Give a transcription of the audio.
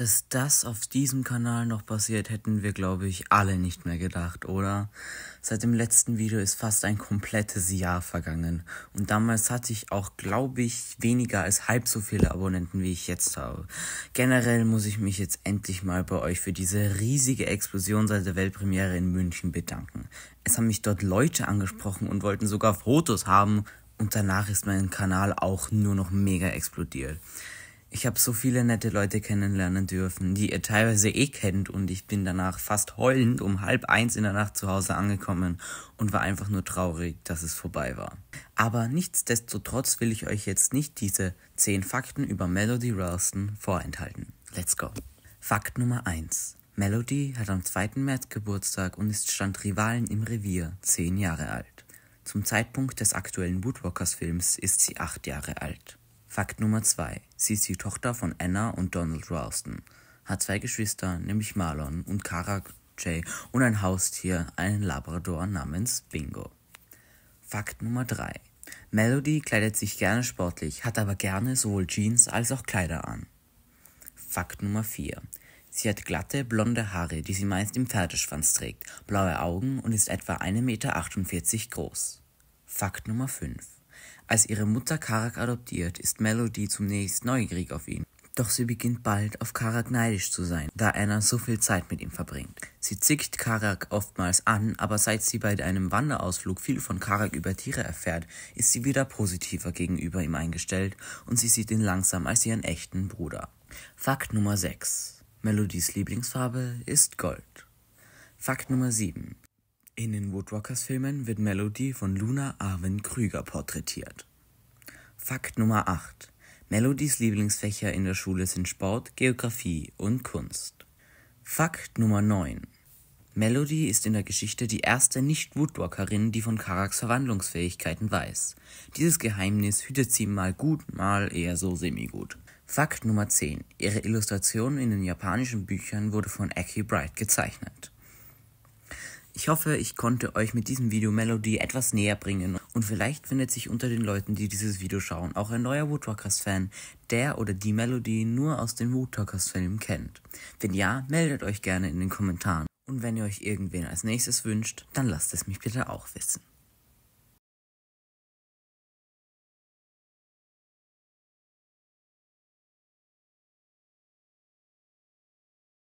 dass das auf diesem Kanal noch passiert, hätten wir, glaube ich, alle nicht mehr gedacht, oder? Seit dem letzten Video ist fast ein komplettes Jahr vergangen. Und damals hatte ich auch, glaube ich, weniger als halb so viele Abonnenten, wie ich jetzt habe. Generell muss ich mich jetzt endlich mal bei euch für diese riesige Explosion seit der Weltpremiere in München bedanken. Es haben mich dort Leute angesprochen und wollten sogar Fotos haben. Und danach ist mein Kanal auch nur noch mega explodiert ich habe so viele nette Leute kennenlernen dürfen, die ihr teilweise eh kennt und ich bin danach fast heulend um halb eins in der Nacht zu Hause angekommen und war einfach nur traurig, dass es vorbei war. Aber nichtsdestotrotz will ich euch jetzt nicht diese zehn Fakten über Melody Ralston vorenthalten. Let's go. Fakt Nummer 1. Melody hat am 2. März Geburtstag und ist Stand Rivalen im Revier zehn Jahre alt. Zum Zeitpunkt des aktuellen Woodwalkers Films ist sie acht Jahre alt. Fakt Nummer 2. Sie ist die Tochter von Anna und Donald Ralston, hat zwei Geschwister, nämlich Marlon und Cara Jay und ein Haustier, einen Labrador namens Bingo. Fakt Nummer 3. Melody kleidet sich gerne sportlich, hat aber gerne sowohl Jeans als auch Kleider an. Fakt Nummer 4. Sie hat glatte, blonde Haare, die sie meist im Pferdeschwanz trägt, blaue Augen und ist etwa 1,48 Meter groß. Fakt Nummer 5. Als ihre Mutter Karak adoptiert, ist Melody zunächst neugierig auf ihn. Doch sie beginnt bald auf Karak neidisch zu sein, da Anna so viel Zeit mit ihm verbringt. Sie zickt Karak oftmals an, aber seit sie bei einem Wanderausflug viel von Karak über Tiere erfährt, ist sie wieder positiver gegenüber ihm eingestellt und sie sieht ihn langsam als ihren echten Bruder. Fakt Nummer 6. Melodies Lieblingsfarbe ist Gold. Fakt Nummer 7. In den Woodwalkers-Filmen wird Melody von Luna Arwen Krüger porträtiert. Fakt Nummer 8. Melodies Lieblingsfächer in der Schule sind Sport, Geografie und Kunst. Fakt Nummer 9. Melody ist in der Geschichte die erste Nicht-Woodwalkerin, die von Karaks Verwandlungsfähigkeiten weiß. Dieses Geheimnis hütet sie mal gut, mal eher so semi-gut. Fakt Nummer 10. Ihre Illustration in den japanischen Büchern wurde von Aki Bright gezeichnet. Ich hoffe, ich konnte euch mit diesem Video Melody etwas näher bringen und vielleicht findet sich unter den Leuten, die dieses Video schauen, auch ein neuer Woodrockers-Fan, der oder die Melody nur aus den Woodrockers-Filmen kennt. Wenn ja, meldet euch gerne in den Kommentaren. Und wenn ihr euch irgendwen als nächstes wünscht, dann lasst es mich bitte auch wissen.